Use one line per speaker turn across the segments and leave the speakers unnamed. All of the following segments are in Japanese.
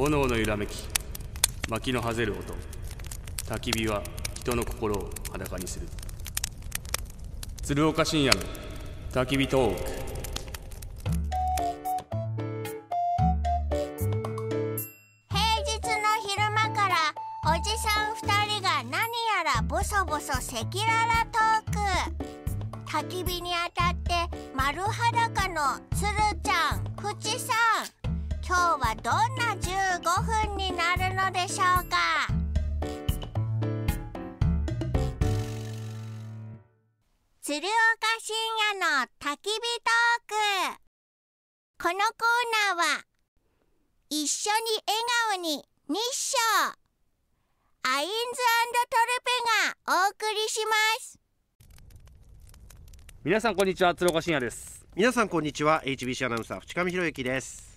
炎の揺らめき薪のはぜる音焚き火は人の心を裸にする鶴岡深夜の焚き火トーク
平日の昼間からおじさん2人が何やらボソボソ赤裸々トーク焚き火に当たって丸裸の鶴ちゃん淵さん今日はどんな15分になるのでしょうか鶴岡深夜の焚き火トークこのコーナーは一緒に笑顔に日照アインズトルペがお送りします
皆さんこんにちは鶴岡深夜です皆さんこんにちは HBC アナウンサー淵上博之です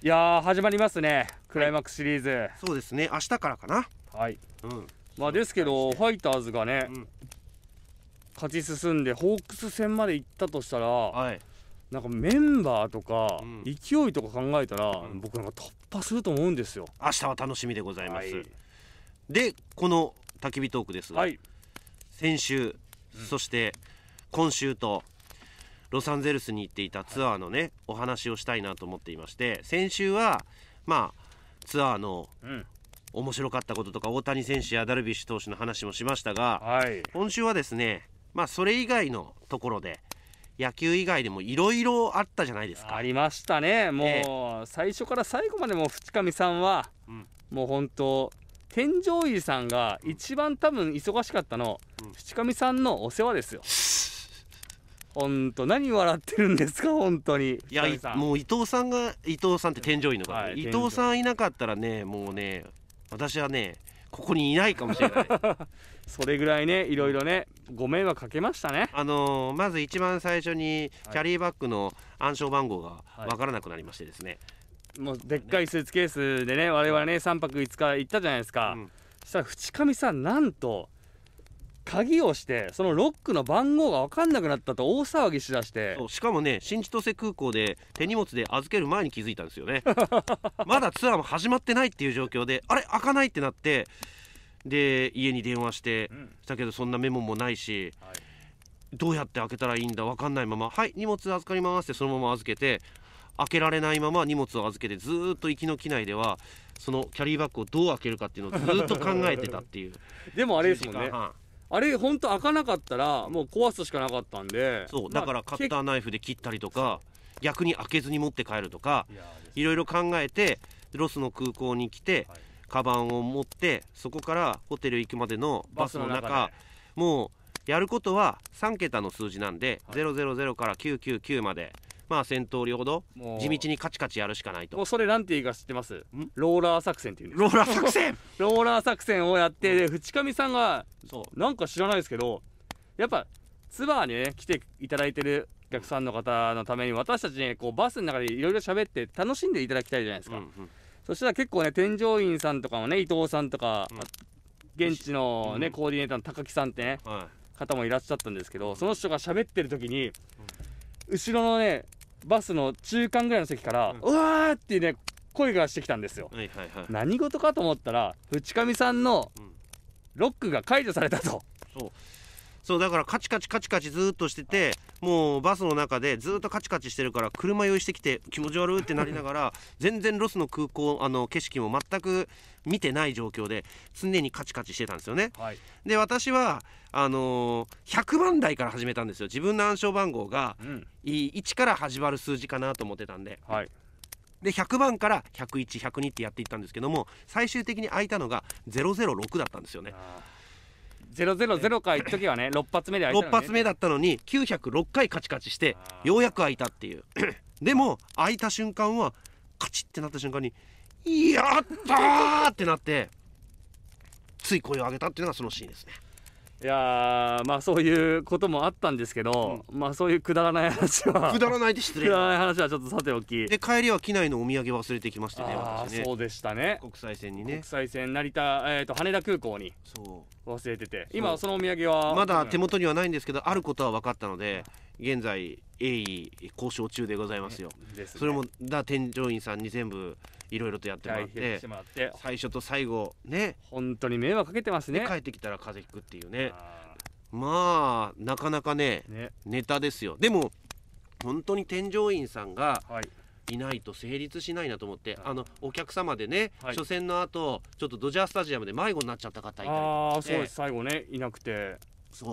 いや始まりますねクライマックスシリーズ、はい、そうですね明日からかなはい、うん、まあです
けどファイターズがね、うん、勝ち進んでホークス戦まで行ったとしたら、はい、なんかメンバーとか、勢いとか考えたら、僕なんか
突破すると思うんですよ明日は楽しみでございます、はい、でこの焚き火トークですが、はい、先週、そして今週とロサンゼルスに行っていたツアーのねお話をしたいなと思っていまして先週はまあツアーの、面白かったこととか大谷選手やダルビッシュ投手の話もしましたが、はい、今週はですね、まあ、それ以外のところで野球以外でもいろいろあったじゃないですかありましたねも
う、最初から最後までも淵上さんは、うん、もう本当天井井さんが一番多分忙しかったの、淵、うん、上さんのお世話ですよ。本当
何笑ってるんですか本当にいやもう伊藤さんが伊藤さんって添乗員の方、はい、伊藤さんいなかったらねもうね私はねここにいないかもしれない それぐらいねいろいろねご迷惑かけましたねあのー、まず一番最初にキャリーバッグの暗証番号が分からなくなりましてですね、はい、もうでっかいスーツケースでね我々ね3泊5日行ったじゃないですか、うん、
そしたら淵上さんなん
と鍵をしてそのロックの番号が分かんなくなったと大騒ぎしだしてしかもね新千歳空港で手荷物で預ける前に気づいたんですよね まだツアーも始まってないっていう状況であれ開かないってなってで家に電話して、だけどそんなメモもないし、どうやって開けたらいいんだ分かんないまま「はい荷物預かります」ってそのまま預けて開けられないまま荷物を預けてずっと行きの機内ではそのキャリーバッグをどう開けるかっていうのをずっと考えてたっていう でもあれですもんねあれ本当開かなかったらもう壊すしかなかったんでそうだからカッターナイフで切ったりとか逆に開けずに持って帰るとかいろいろ考えてロスの空港に来て、はい、カバンを持ってそこからホテル行くまでのバスの中もうやることは3桁の数字なんで000から999まで。まあ戦闘両ほど地道にカチカチやるしかないともうそれなんて言うか知ってますローラー作戦っていうローラー作戦 ローラー作戦をやって、で淵上さん
がそうなんか知らないですけどやっぱツアーにね来ていただいてるお客さんの方のために私たちねこうバスの中でいろいろ喋って楽しんでいただきたいじゃないですか、うんうん、そしたら結構ね添乗員さんとかもね伊藤さんとか、うん、現地のね、うん、コーディネーターの高木さんってね、はい、方もいらっしゃったんですけどその人が喋ってる時に、後ろのねバスの中間ぐらいの席から、うわーってね声がしてきたんですよ、はいはいはい何事かと思ったら淵上さんのロックが
解除されたとそうそうだからカチカチカチカチずっとしててもうバスの中でずっとカチカチしてるから車用意してきて気持ち悪いってなりながら 全然ロスの空港あの景色も全く見てない状況で常にカチカチしてたんですよね。はい、で私はあのー、100番台から始めたんですよ自分の暗証番号が、うん、1から始まる数字かなと思ってたんで。はいで100番から101102ってやっていったんですけども最終的に空いたのが006だったんですよね。ロゼロ回時はね 六発目で開いた、ね、6発目だったのに906回カチカチしてようやく開いたっていう でも開いた瞬間はカチッてなった瞬間に「やった!」ってなってつい声を上げたっていうのがそのシーンですね
いやまあそういうこともあったんですけど、うん、まあそういうくだらな
い話は くだらないで失礼くだらない話はちょっとさておきで帰りは機内のお土産忘れてきましたね私ねそうでしたね国際線にね国際線成田、えーと、羽田空港にそう忘れてて今そのお土産はまだ手元にはないんですけどあることは分かったので、現在鋭意交渉中でございますよ、ね、それもだ添乗員さんに全部いろいろとやってもらって最初と最後ね本当に迷惑かけてますね帰ってきたら風邪ひくっていうねまあなかなかね、ね、ネタですよでも本当に添乗員さんが、はいいないと成立しないなと思って、あのお客様でね、はい、初戦の後ちょっとドジャースタジアムで迷子になっちゃった方いたりああ、そうです、最後ねいなくて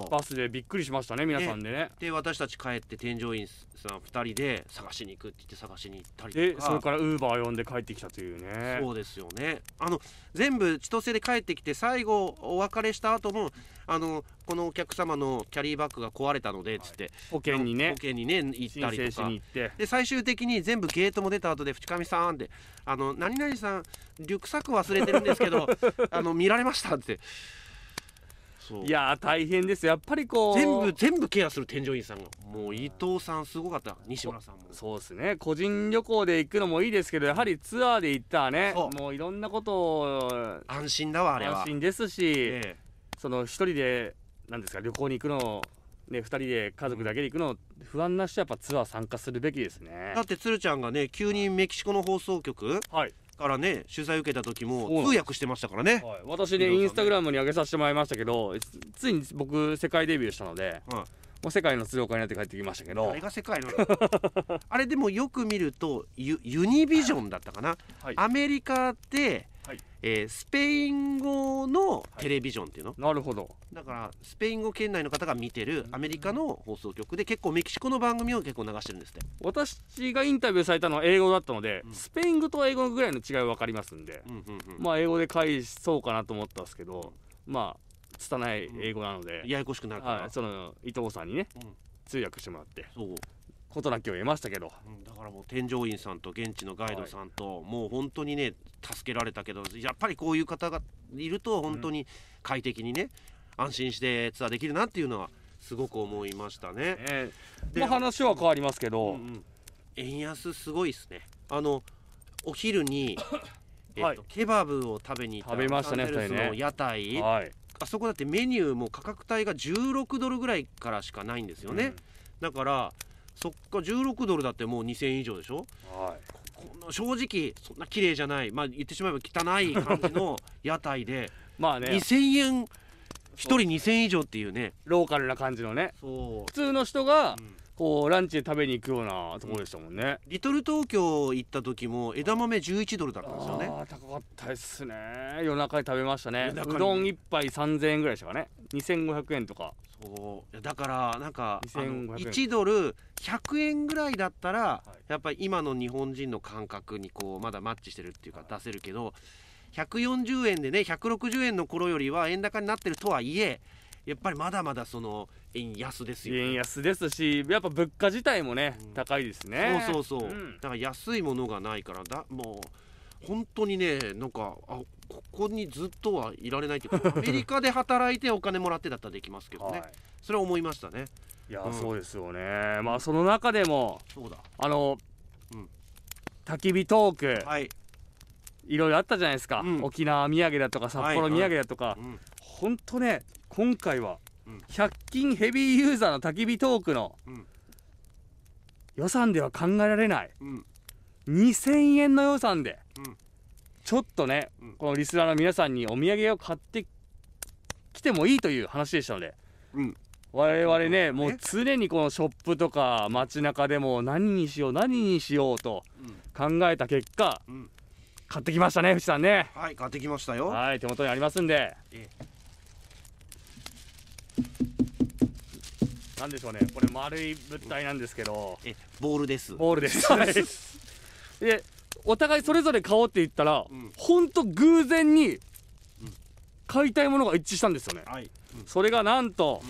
バスでびっくりしましたね皆さんでねで私たち帰って添乗員さん2人で探しに行くって言って探しに行ったりとかそれからウーバー呼んで帰ってきたというねそうですよねあの全部千歳で帰ってきて最後お別れした後もあのこのお客様のキャリーバッグが壊れたのでっつって、はい、保険にね保険にね行ったりとかで最終的に全部ゲートも出た後で淵上さんってあの何々さんリュックサック忘れてるんですけど あの見られましたっていや大変ですやっぱりこう全部全部ケアする添乗員さんがもう伊藤
さんすごかった西村さんもそうですね個人旅行で行くのもいいですけどやはりツアーで行ったらねもういろんなことを安心だわあれは安心ですし、ええ、その一人でなんですか旅行に行くのね、2人で家族だけで行くの不安な
人はやっぱツアー参加するべきですねだって鶴ちゃんがね急にメキシコの放送局、はい、からね取材受けた時も通訳してましたからね、はい、私ねインスタグラムに上げさせてもらいましたけどついに僕世界デビューしたので、はい、もう世界の通訳になって帰ってきましたけどあれが世界の あれでもよく見るとユユニビジョンだったかな、はい、アメリカではい、えー、スペイン語のテレビジョンっていうの、はい、なるほどだからスペイン語圏内の方が見てるアメリカの放送局で結構メキシコの番組を結構流してるんですって
私がインタビューされたのは英語だったの
で、うん、スペイン語と英語ぐらいの
違い分かりますんで、うんうんうん、まあ英語で返そうかなと思ったんですけどまあ
拙い英語なので、うん、ややこしくなるから、はい、その伊藤さんにね、通訳してもらってそうとなきを得ましたけど、うん、だからもう添乗員さんと現地のガイドさんと、はい、もう本当にね助けられたけどやっぱりこういう方がいると本当に快適にね、うん、安心してツアーできるなっていうのはすごく思いましたね。えー、まあ、話は変わりますけど、うんうん、円安すごいですね。あのお昼に えっと、はい、ケバブを食べに行った食べましたねの屋台、ねはい、あそこだってメニューも価格帯が16ドルぐらいからしかないんですよね、うん、だからそっか16ドルだってもう2000円以上でしょ、はい、この正直そんな綺麗じゃないまあ言ってしまえば汚い感じの 屋台でまあね2000円1人2000円以上っていうねローカルな感じのね普通
の人が、うん
こうランチで食べに行くようなところでしたもんね、うん、リトル東京行った時も枝豆11ドルだったんですよねあ
高かったですね夜中に食べましたねうどん1
杯3000円ぐらいでしたかね2500円とかそうだからなんか1ドル100円ぐらいだったら、はい、やっぱり今の日本人の感覚にこうまだマッチしてるっていうか出せるけど、140円でね160円の頃よりは円高になってるとはいえやっぱりまだまだその円安ですよ、ね、円安ですしやっぱ物価自体もね、うん、高いですねそうそうそう、うん、だから安いものがないからだもう本当にねなんかあここにずっとはいられないというか アメリカで働いてお金もらってだったらできますけどね、はい、それは思いましたねいや、うん、そうですよねまあその中でもそうだあの、うん、焚き火トーク、はい、
いろいろあったじゃないですか、うん、沖縄土産だとか札幌土産だとか、はいはい、ほんとね今回は100均ヘビーユーザーの焚き火トークの予算では考えられない、うん、2000円の予算で、ちょっとね、このリスナーの皆さんにお土産を買ってきてもいいという話でしたので、うん、我々ね、もう常にこのショップとか街中でも何にしよう何にしようと考えた結果、うん買ってきましたね、藤さんね。はい、買ってきましたよ。はい、手元にありますんで。ええ、なんでしょうね、これ丸い物体なんですけど。え、ボールです。ボールです。お互いそれぞれ買おうって言ったら、本、う、当、ん、偶然に。買いたいものが一致したんですよね。はい。うん、それがなんと、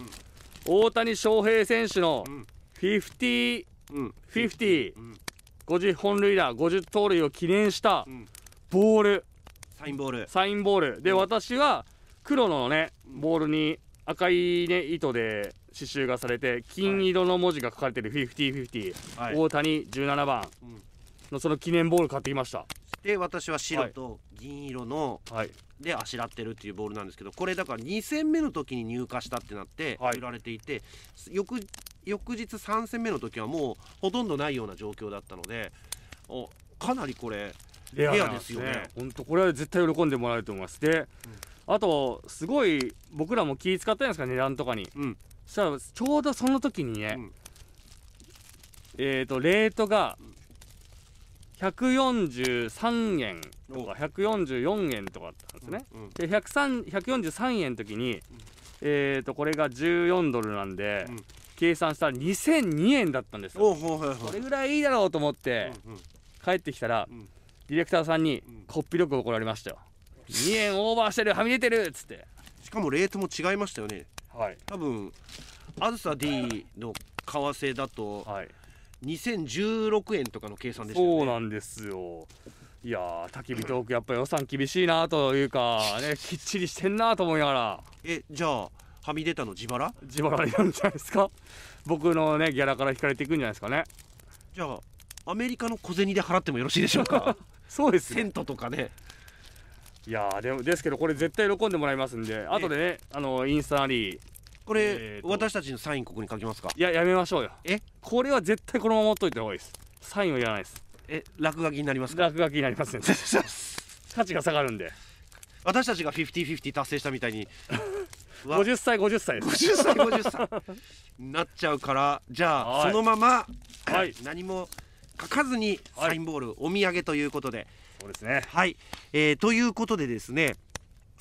うん、大谷翔平選手のフィフティうん、フィフティ50本塁打50盗塁を記念したボールサインボールサインボールで、うん、私は黒のねボールに赤い、ね、糸で刺繍がされて金色の文字が書かれてる5050、はい、大谷17番のその記念ボール買ってきました
で私は白と銀色の、はい、であしらってるっていうボールなんですけどこれだから2戦目の時に入荷したってなって売られていて、はい、翌翌日3戦目の時はもうほとんどないような状況だったのでおかなりこれレアですよね本当、これは
絶対喜んでもらえると思いますで、
うん、あとすごい僕らも
気使ったじゃないですか値段とかに、うん、そしたらちょうどその時にね、うん、えっ、ー、とレートが143円とか144円とかだったんですね、うんうん、で143円の時に、えっ、ー、とこれが14ドルなんで、計算したら2002円だったんですよこれぐらいいいだろうと思って、帰ってきたら、うん、ディレクターさんに
こっぴどく怒られましたよ、2円オーバーしてるはみ出てるっつってしかもレートも違いましたよねはい多分あずさ D の為替だと、はい、2016円とかの計算でしたよねそうなんですよいやー焚
き火トークやっぱ予算厳しいなというかね きっちりしてんなと思いながらえじゃあはみ出たの自腹自腹になるんじゃないですか僕のねギャラから引かれていくんじゃないですかね
じゃあアメリカの小銭で払ってもよろしいでしょうか そうです、ね、セントとかね
いやでもですけどこれ絶対喜んでもらいますんで後でねあのインスタなり
これ、えー、私たちのサインここに書きますか
いややめましょうよえこれは絶対このまま持っといた方がいいですサインはいらないですえ落書きになります落書きになりますね
価値が下がるんで私たちが50-50達成したみたいに50歳50歳50歳50歳なっちゃうからじゃあ、そのまま、はい、何も書かずにサインボール、お土産ということで。そうですねはい、えー、ということでですね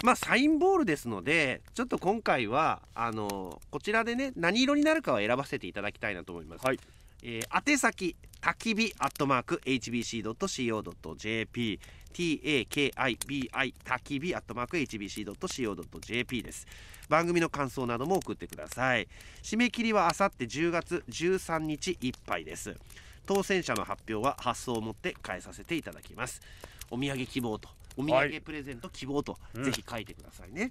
まあ、サインボールですのでちょっと今回はあのこちらでね何色になるかを選ばせていただきたいなと思います。はいえー、宛先たきびアットマーク hbc.co.jp takibi たきびアットマーク hbc.co.jp です番組の感想なども送ってください締め切りはあさって10月13日いっぱいです当選者の発表は発送をもって返させていただきますお土産希望とお土産プレゼント希望と、はい、ぜひ書いてくださいね、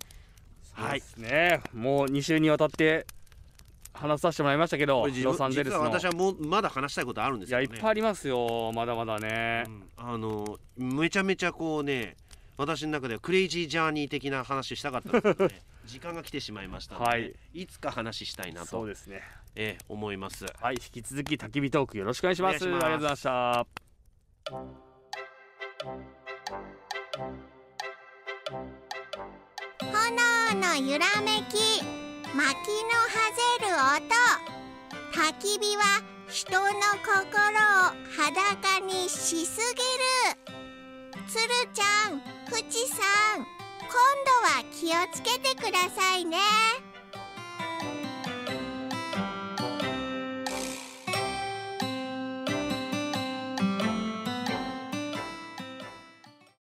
うん、はいですね
もう2週にわたって話させてもらいましたけどロサンゼルスの私
はもうまだ話したいことあるんです、ね、いやいっぱいありますよまだまだね、うん、あのめちゃめちゃこうね私の中ではクレイジージャーニー的な話したかったんですけどね 時間が来てしまいましたので、はい、いつか話したいなとそうですねえー、思いますはい引き続き焚き火トークよろしくお願いしますありがとうございました
炎の揺らめき薪のはぜる音焚き火は人の心を裸にしすぎるつるちゃんふちさん今度は気をつけてくださいね。